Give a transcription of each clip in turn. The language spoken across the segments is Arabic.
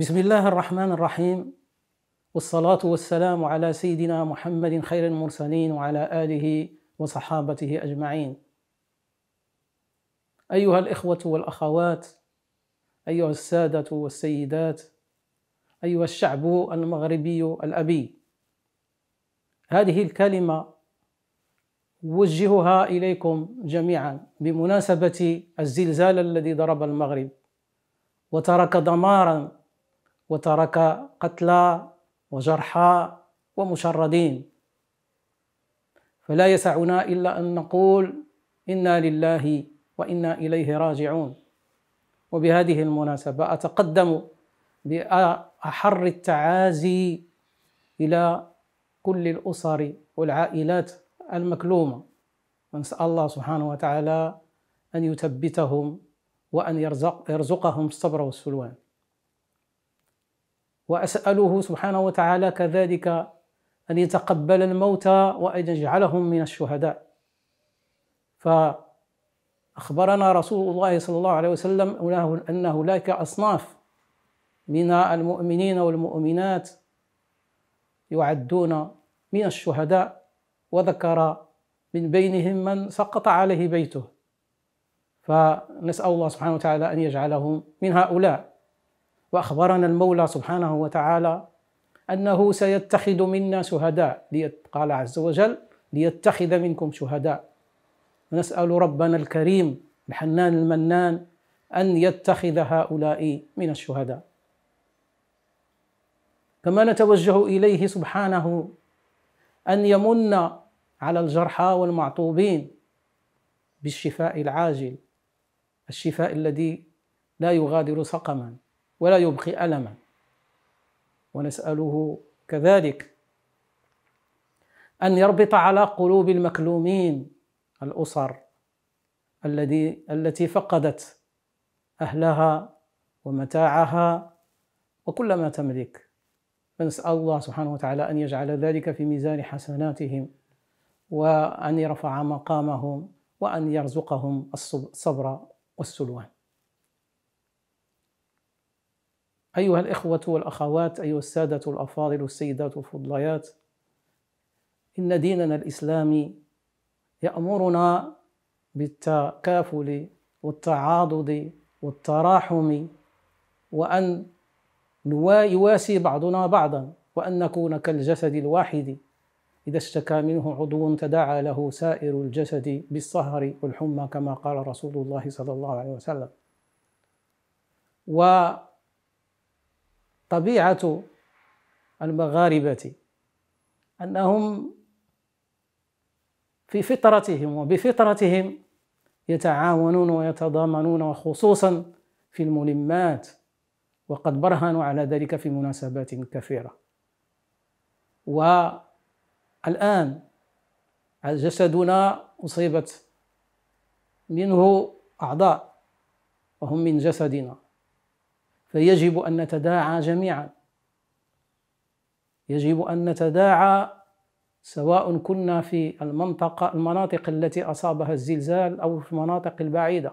بسم الله الرحمن الرحيم والصلاة والسلام على سيدنا محمد خير المرسلين وعلى آله وصحابته أجمعين. أيها الإخوة والأخوات، أيها السادة والسيدات، أيها الشعب المغربي الأبي، هذه الكلمة أوجهها إليكم جميعا بمناسبة الزلزال الذي ضرب المغرب وترك دمارا وترك قتلى وجرحى ومشردين فلا يسعنا الا ان نقول انا لله وانا اليه راجعون وبهذه المناسبه اتقدم باحر التعازي الى كل الاسر والعائلات المكلومه ونسال الله سبحانه وتعالى ان يثبتهم وان يرزق يرزقهم الصبر والسلوان وأسأله سبحانه وتعالى كذلك أن يتقبل الموتى وأن يجعلهم من الشهداء فأخبرنا رسول الله صلى الله عليه وسلم أن هناك أصناف من المؤمنين والمؤمنات يعدون من الشهداء وذكر من بينهم من سقط عليه بيته فنسأل الله سبحانه وتعالى أن يجعلهم من هؤلاء واخبرنا المولى سبحانه وتعالى انه سيتخذ منا شهداء قال عز وجل ليتخذ منكم شهداء نسال ربنا الكريم الحنان المنان ان يتخذ هؤلاء من الشهداء كما نتوجه اليه سبحانه ان يمن على الجرحى والمعطوبين بالشفاء العاجل الشفاء الذي لا يغادر سقما ولا يبقي ألما ونسأله كذلك أن يربط على قلوب المكلومين الأسر الذي التي فقدت أهلها ومتاعها وكل ما تملك فنسأل الله سبحانه وتعالى أن يجعل ذلك في ميزان حسناتهم وأن يرفع مقامهم وأن يرزقهم الصبر والسلوان أيها الإخوة والأخوات أيها السادة الأفاضل السيدات الفضليات إن ديننا الإسلامي يأمرنا بالتكافل والتعاضد والتراحم وأن يواسي بعضنا بعضا وأن نكون كالجسد الواحد إذا اشتكى منه عضو تداعى له سائر الجسد بالصهر والحمى كما قال رسول الله صلى الله عليه وسلم و طبيعة المغاربة أنهم في فطرتهم وبفطرتهم يتعاونون ويتضامنون وخصوصا في الملمات وقد برهنوا على ذلك في مناسبات كثيرة والآن جسدنا أصيبت منه أعضاء وهم من جسدنا فيجب ان نتداعى جميعا يجب ان نتداعى سواء كنا في المنطقه المناطق التي اصابها الزلزال او في المناطق البعيده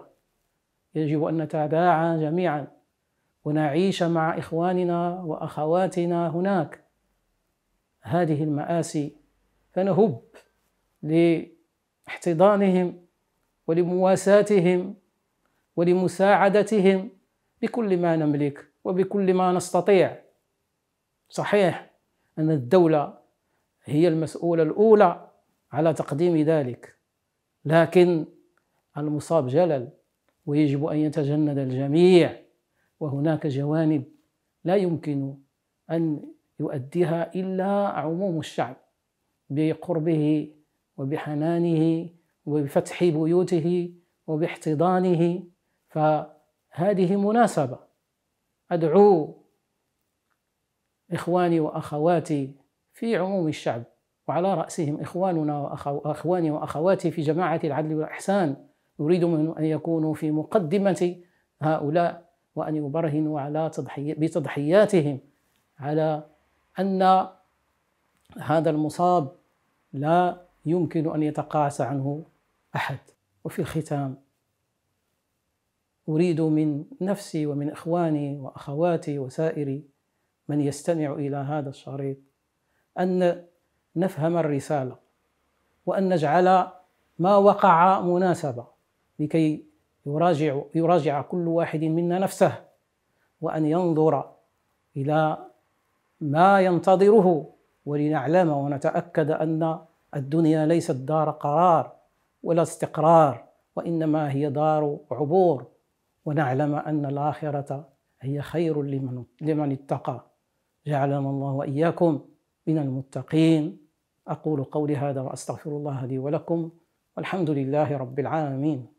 يجب ان نتداعى جميعا ونعيش مع اخواننا واخواتنا هناك هذه المآسي فنهب لاحتضانهم ولمواساتهم ولمساعدتهم بكل ما نملك وبكل ما نستطيع صحيح أن الدولة هي المسؤولة الأولى على تقديم ذلك لكن المصاب جلل ويجب أن يتجند الجميع وهناك جوانب لا يمكن أن يؤديها إلا عموم الشعب بقربه وبحنانه وبفتح بيوته وباحتضانه ف هذه مناسبة أدعو إخواني وأخواتي في عموم الشعب وعلى رأسهم إخواننا وأخواني وأخواتي في جماعة العدل والإحسان يريد منهم أن يكونوا في مقدمة هؤلاء وأن يبرهنوا على تضحي... بتضحياتهم على أن هذا المصاب لا يمكن أن يتقاعس عنه أحد وفي الختام أريد من نفسي ومن إخواني وأخواتي وسائر من يستمع إلى هذا الشريط أن نفهم الرسالة وأن نجعل ما وقع مناسبة لكي يراجع يراجع كل واحد منا نفسه وأن ينظر إلى ما ينتظره ولنعلم ونتأكد أن الدنيا ليست دار قرار ولا استقرار وإنما هي دار عبور ونعلم أن الآخرة هي خير لمن, لمن اتقى جعلنا الله وإياكم من المتقين أقول قولي هذا وأستغفر الله لي ولكم والحمد لله رب العالمين